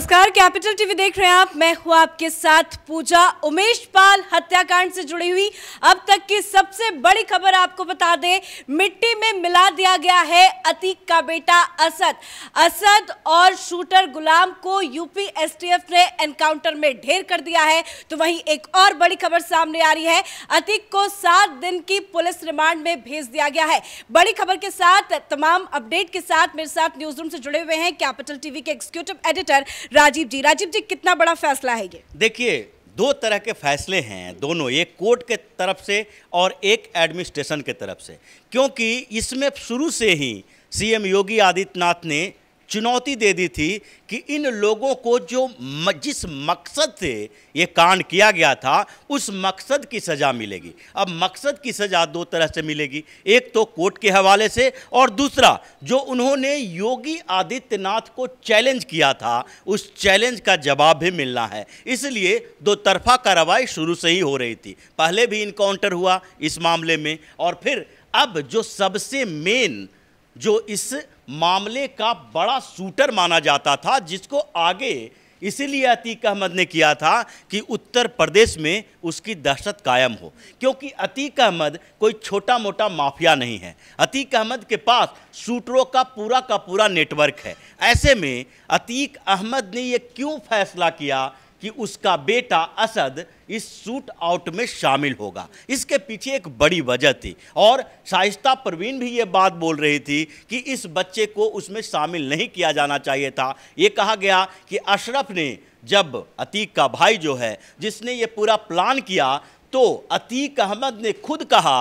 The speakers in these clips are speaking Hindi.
नमस्कार कैपिटल टीवी देख रहे हैं आप मैं हूं आपके साथ पूजा उमेश पाल हत्याकांड से जुड़ी हुई अब तक की सबसे बड़ी खबर आपको बता दें मिट्टी में मिला दिया गया है अतीक का बेटा असद असद और शूटर गुलाम को यूपी एसटीएफ ने एनकाउंटर में ढेर कर दिया है तो वहीं एक और बड़ी खबर सामने आ रही है अतीक को सात दिन की पुलिस रिमांड में भेज दिया गया है बड़ी खबर के साथ तमाम अपडेट के साथ मेरे साथ न्यूज रूम से जुड़े हुए हैं कैपिटल टीवी के एग्जीक्यूटिव एडिटर राजीव जी राजीव जी कितना बड़ा फैसला है ये देखिए दो तरह के फैसले हैं दोनों एक कोर्ट के तरफ से और एक एडमिनिस्ट्रेशन के तरफ से क्योंकि इसमें शुरू से ही सीएम योगी आदित्यनाथ ने चुनौती दे दी थी कि इन लोगों को जो जिस मकसद से ये कांड किया गया था उस मकसद की सज़ा मिलेगी अब मकसद की सज़ा दो तरह से मिलेगी एक तो कोर्ट के हवाले से और दूसरा जो उन्होंने योगी आदित्यनाथ को चैलेंज किया था उस चैलेंज का जवाब भी मिलना है इसलिए दो तरफा कार्रवाई शुरू से ही हो रही थी पहले भी इनकाउंटर हुआ इस मामले में और फिर अब जो सबसे मेन जो इस मामले का बड़ा शूटर माना जाता था जिसको आगे इसीलिए अतीक अहमद ने किया था कि उत्तर प्रदेश में उसकी दहशत कायम हो क्योंकि अतीक अहमद कोई छोटा मोटा माफिया नहीं है अतीक अहमद के पास शूटरों का पूरा का पूरा नेटवर्क है ऐसे में अतीक अहमद ने ये क्यों फैसला किया कि उसका बेटा असद इस शूट आउट में शामिल होगा इसके पीछे एक बड़ी वजह थी और शाइस्ता परवीन भी ये बात बोल रही थी कि इस बच्चे को उसमें शामिल नहीं किया जाना चाहिए था ये कहा गया कि अशरफ ने जब अतीक का भाई जो है जिसने ये पूरा प्लान किया तो अतीक अहमद ने खुद कहा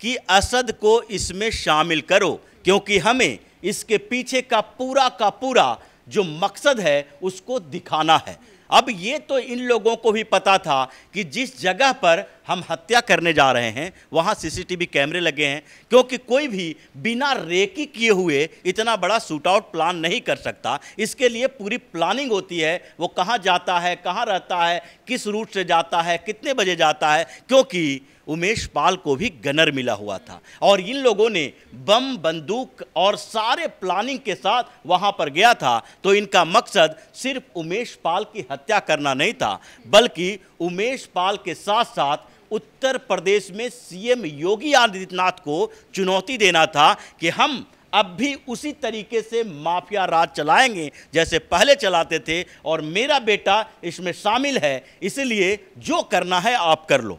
कि असद को इसमें शामिल करो क्योंकि हमें इसके पीछे का पूरा का पूरा जो मकसद है उसको दिखाना है अब ये तो इन लोगों को भी पता था कि जिस जगह पर हम हत्या करने जा रहे हैं वहाँ सीसीटीवी कैमरे लगे हैं क्योंकि कोई भी बिना रेकी किए हुए इतना बड़ा सूटआउट प्लान नहीं कर सकता इसके लिए पूरी प्लानिंग होती है वो कहाँ जाता है कहाँ रहता है किस रूट से जाता है कितने बजे जाता है क्योंकि उमेश पाल को भी गनर मिला हुआ था और इन लोगों ने बम बंदूक और सारे प्लानिंग के साथ वहाँ पर गया था तो इनका मकसद सिर्फ उमेश पाल की हत्या हत्या करना नहीं था बल्कि उमेश पाल के साथ साथ उत्तर प्रदेश में सीएम योगी आदित्यनाथ को चुनौती देना था कि हम अब भी उसी तरीके से माफिया राज चलाएंगे जैसे पहले चलाते थे और मेरा बेटा इसमें शामिल है इसलिए जो करना है आप कर लो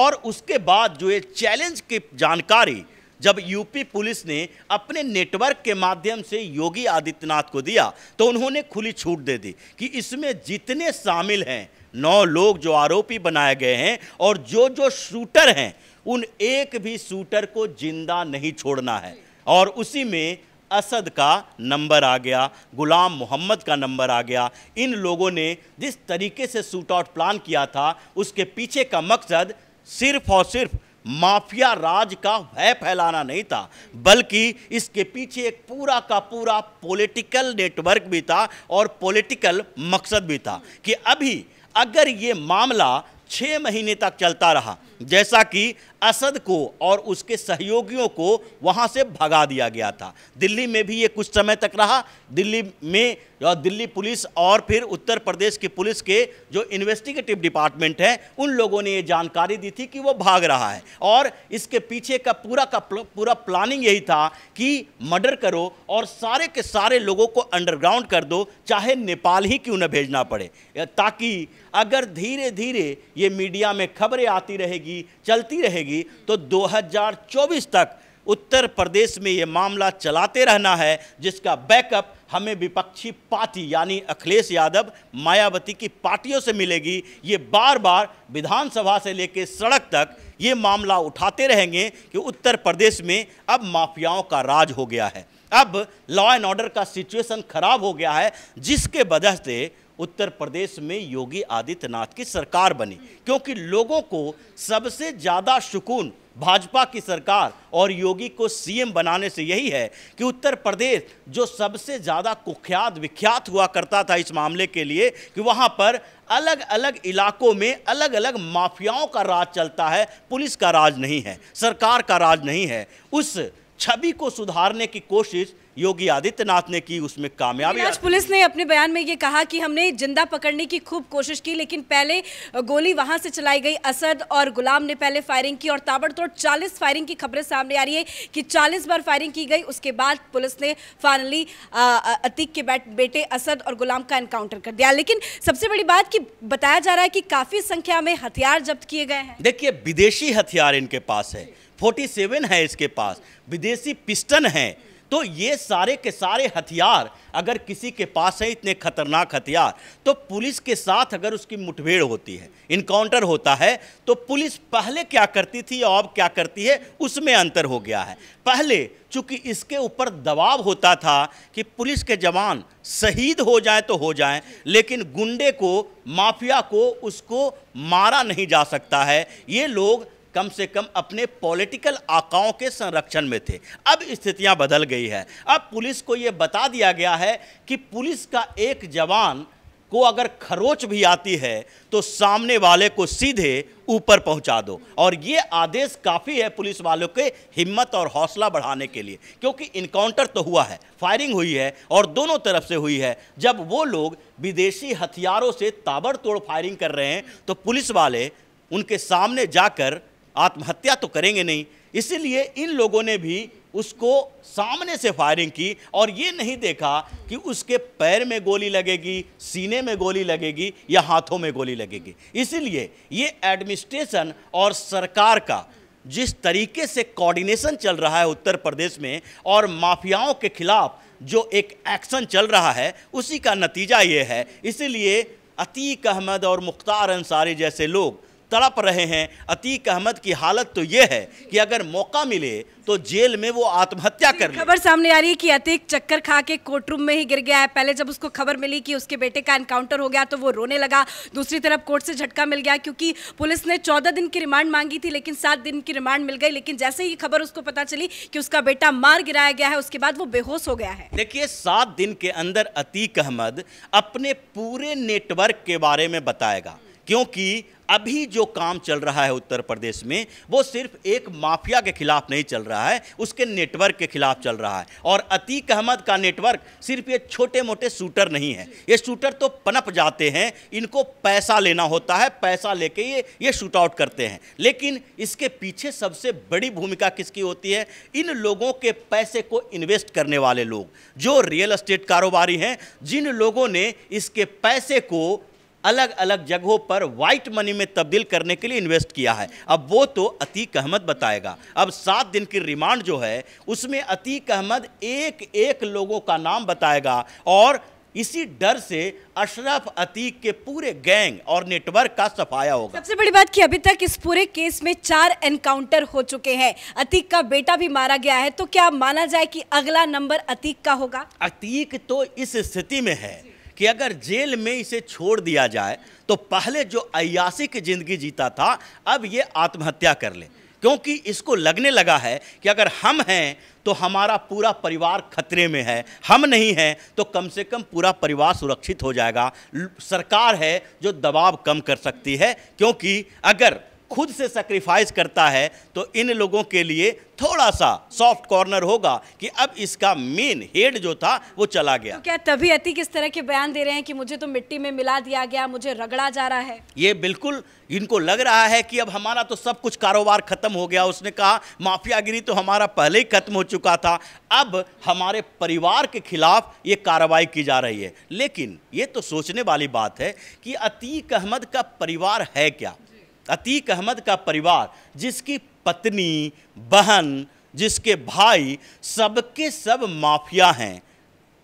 और उसके बाद जो ये चैलेंज की जानकारी जब यूपी पुलिस ने अपने नेटवर्क के माध्यम से योगी आदित्यनाथ को दिया तो उन्होंने खुली छूट दे दी कि इसमें जितने शामिल हैं नौ लोग जो आरोपी बनाए गए हैं और जो जो शूटर हैं उन एक भी शूटर को जिंदा नहीं छोड़ना है और उसी में असद का नंबर आ गया गुलाम मोहम्मद का नंबर आ गया इन लोगों ने जिस तरीके से शूट आउट प्लान किया था उसके पीछे का मकसद सिर्फ और सिर्फ माफिया राज का भय फैलाना नहीं था बल्कि इसके पीछे एक पूरा का पूरा पॉलिटिकल नेटवर्क भी था और पॉलिटिकल मकसद भी था कि अभी अगर ये मामला छः महीने तक चलता रहा जैसा कि असद को और उसके सहयोगियों को वहाँ से भगा दिया गया था दिल्ली में भी ये कुछ समय तक रहा दिल्ली में दिल्ली पुलिस और फिर उत्तर प्रदेश की पुलिस के जो इन्वेस्टिगेटिव डिपार्टमेंट है उन लोगों ने ये जानकारी दी थी कि वो भाग रहा है और इसके पीछे का पूरा का पूरा प्लानिंग यही था कि मर्डर करो और सारे के सारे लोगों को अंडरग्राउंड कर दो चाहे नेपाल ही क्यों न भेजना पड़े ताकि अगर धीरे धीरे ये मीडिया में खबरें आती रहेगी रहेगी चलती रहेगी तो 2024 तक उत्तर प्रदेश में ये मामला चलाते रहना है जिसका बैकअप हमें विपक्षी पार्टी यानी अखिलेश यादव मायावती की पार्टियों से मिलेगी ये बार बार विधानसभा से लेकर सड़क तक ये मामला उठाते रहेंगे कि उत्तर प्रदेश में अब माफियाओं का राज हो गया है अब लॉ एंड ऑर्डर का सिचुएशन खराब हो गया है जिसके वजह से उत्तर प्रदेश में योगी आदित्यनाथ की सरकार बनी क्योंकि लोगों को सबसे ज़्यादा सुकून भाजपा की सरकार और योगी को सीएम बनाने से यही है कि उत्तर प्रदेश जो सबसे ज़्यादा कुख्यात विख्यात हुआ करता था इस मामले के लिए कि वहाँ पर अलग अलग इलाकों में अलग अलग माफियाओं का राज चलता है पुलिस का राज नहीं है सरकार का राज नहीं है उस छवि को सुधारने की कोशिश योगी आदित्यनाथ ने की उसमें कामयाबी आज पुलिस ने अपने बयान में ये कहा कि हमने जिंदा पकड़ने की खूब कोशिश की लेकिन पहले गोली वहां से चलाई गई असद और गुलाम ने पहले फायरिंग की और ताबड़तोड़ 40 फायरिंग की खबरें सामने आ रही है कि 40 बार फायरिंग की गई उसके बाद पुलिस ने फाइनली अतीक के बेटे असद और गुलाम का एनकाउंटर कर दिया लेकिन सबसे बड़ी बात की बताया जा रहा है कि काफ़ी संख्या में हथियार जब्त किए गए हैं देखिए विदेशी हथियार इनके पास है फोर्टी सेवन है इसके पास विदेशी पिस्टन है तो ये सारे के सारे हथियार अगर किसी के पास है इतने खतरनाक हथियार तो पुलिस के साथ अगर उसकी मुठभेड़ होती है इनकाउंटर होता है तो पुलिस पहले क्या करती थी और अब क्या करती है उसमें अंतर हो गया है पहले चूंकि इसके ऊपर दबाव होता था कि पुलिस के जवान शहीद हो जाए तो हो जाए लेकिन गुंडे को माफिया को उसको मारा नहीं जा सकता है ये लोग कम से कम अपने पॉलिटिकल आकाओं के संरक्षण में थे अब स्थितियां बदल गई है अब पुलिस को ये बता दिया गया है कि पुलिस का एक जवान को अगर खरोच भी आती है तो सामने वाले को सीधे ऊपर पहुंचा दो और ये आदेश काफ़ी है पुलिस वालों के हिम्मत और हौसला बढ़ाने के लिए क्योंकि इनकाउंटर तो हुआ है फायरिंग हुई है और दोनों तरफ से हुई है जब वो लोग विदेशी हथियारों से ताबड़तोड़ फायरिंग कर रहे हैं तो पुलिस वाले उनके सामने जाकर आत्महत्या तो करेंगे नहीं इसीलिए इन लोगों ने भी उसको सामने से फायरिंग की और ये नहीं देखा कि उसके पैर में गोली लगेगी सीने में गोली लगेगी या हाथों में गोली लगेगी इसीलिए ये एडमिनिस्ट्रेशन और सरकार का जिस तरीके से कोऑर्डिनेशन चल रहा है उत्तर प्रदेश में और माफियाओं के खिलाफ जो एक एक्शन चल रहा है उसी का नतीजा ये है इसीलिए अतीक अहमद और मुख्तार अंसारी जैसे लोग तड़प रहे हैं अतीक अहमद की हालत तो ये है कि अगर मौका मिले तो जेल में वो आत्महत्या कर खबर सामने आ रही है कि अतीक चक्कर खा के कोर्टरूम में ही गिर गया है पहले जब उसको खबर मिली कि उसके बेटे का एनकाउंटर हो गया तो वो रोने लगा दूसरी तरफ कोर्ट से झटका मिल गया क्योंकि पुलिस ने चौदह दिन की रिमांड मांगी थी लेकिन सात दिन की रिमांड मिल गई लेकिन जैसे ही खबर उसको पता चली कि उसका बेटा मार गिराया गया है उसके बाद वो बेहोश हो गया है देखिए सात दिन के अंदर अतीक अहमद अपने पूरे नेटवर्क के बारे में बताएगा क्योंकि अभी जो काम चल रहा है उत्तर प्रदेश में वो सिर्फ एक माफिया के खिलाफ नहीं चल रहा है उसके नेटवर्क के खिलाफ चल रहा है और अतीक अहमद का नेटवर्क सिर्फ ये छोटे मोटे शूटर नहीं है ये शूटर तो पनप जाते हैं इनको पैसा लेना होता है पैसा लेके ये ये शूट आउट करते हैं लेकिन इसके पीछे सबसे बड़ी भूमिका किसकी होती है इन लोगों के पैसे को इन्वेस्ट करने वाले लोग जो रियल एस्टेट कारोबारी हैं जिन लोगों ने इसके पैसे को अलग अलग जगहों पर वाइट मनी में तब्दील करने के लिए इन्वेस्ट किया है अब वो तो अतीक अहमद बताएगा अब सात दिन की रिमांड जो है उसमें अतीक अहमद एक एक लोगों का नाम बताएगा और इसी डर से अशरफ अतीक के पूरे गैंग और नेटवर्क का सफाया होगा सबसे बड़ी बात कि अभी तक इस पूरे केस में चार एनकाउंटर हो चुके हैं अतीक का बेटा भी मारा गया है तो क्या माना जाए कि अगला नंबर अतीक का होगा अतीक तो इस स्थिति में है कि अगर जेल में इसे छोड़ दिया जाए तो पहले जो अयासी की ज़िंदगी जीता था अब ये आत्महत्या कर ले क्योंकि इसको लगने लगा है कि अगर हम हैं तो हमारा पूरा परिवार खतरे में है हम नहीं हैं तो कम से कम पूरा परिवार सुरक्षित हो जाएगा सरकार है जो दबाव कम कर सकती है क्योंकि अगर खुद से सेक्रीफाइस करता है तो इन लोगों के लिए थोड़ा सा सॉफ्ट कॉर्नर होगा कि अब इसका मेन हेड जो था वो चला गया तो क्या तभी अति किस तरह के बयान दे रहे हैं कि मुझे तो मिट्टी में मिला दिया गया मुझे रगड़ा जा रहा है ये बिल्कुल इनको लग रहा है कि अब हमारा तो सब कुछ कारोबार खत्म हो गया उसने कहा माफियागिरी तो हमारा पहले ही खत्म हो चुका था अब हमारे परिवार के खिलाफ ये कार्रवाई की जा रही है लेकिन ये तो सोचने वाली बात है कि अतीक अहमद का परिवार है क्या अतीक अहमद का परिवार जिसकी पत्नी बहन जिसके भाई सबके सब माफिया हैं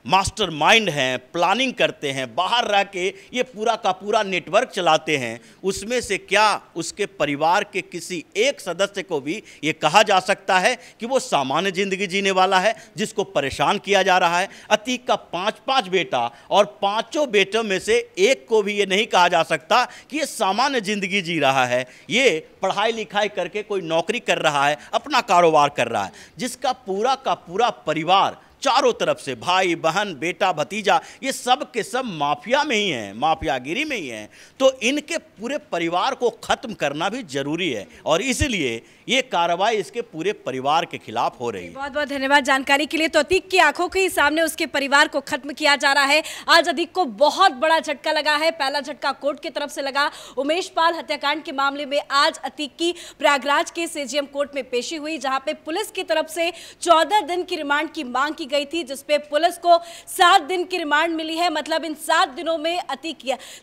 मास्टर माइंड हैं प्लानिंग करते हैं बाहर रह के ये पूरा का पूरा नेटवर्क चलाते हैं उसमें से क्या उसके परिवार के किसी एक सदस्य को भी ये कहा जा सकता है कि वो सामान्य जिंदगी जीने वाला है जिसको परेशान किया जा रहा है अतीक का पाँच पाँच बेटा और पाँचों बेटों में से एक को भी ये नहीं कहा जा सकता कि ये सामान्य जिंदगी जी रहा है ये पढ़ाई लिखाई करके कोई नौकरी कर रहा है अपना कारोबार कर रहा है जिसका पूरा का पूरा परिवार चारों तरफ से भाई बहन बेटा भतीजा ये सब के सब माफिया में ही हैं माफियागिरी में ही हैं तो इनके पूरे परिवार को ख़त्म करना भी जरूरी है और इसलिए ये कार्रवाई इसके पूरे परिवार के खिलाफ हो रही है बहुत बहुत धन्यवाद जानकारी के लिए तो अतीक की आंखों के सामने उसके परिवार को खत्म किया जा रहा है आज अतीक को बहुत बड़ा झटका लगा है पहला झटका कोर्ट की तरफ से लगा उमेश पाल हत्याकांड के मामले में आज अतीक की प्रयागराज के सीजीएम कोर्ट में पेशी हुई जहां पे पुलिस की तरफ से चौदह दिन की रिमांड की मांग की की गई थी जिसपे पुलिस को सात दिन की रिमांड मिली है मतलब इन सात दिनों में अतीक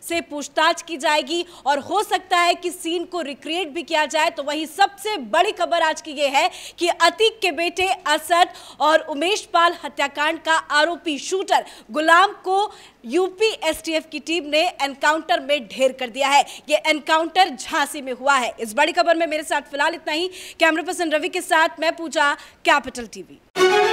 से पूछताछ की जाएगी और हो सकता है कि सीन को रिक्रिएट भी किया जाए तो वही सबसे बड़ी खबर आज की यह है कि अतीक के बेटे असद और उमेश पाल हत्याकांड का आरोपी शूटर गुलाम को यूपी एसटीएफ की टीम ने एनकाउंटर में ढेर कर दिया है यह एनकाउंटर झांसी में हुआ है इस बड़ी खबर में मेरे साथ फिलहाल इतना ही कैमरा पर्सन रवि के साथ मैं पूजा कैपिटल टीवी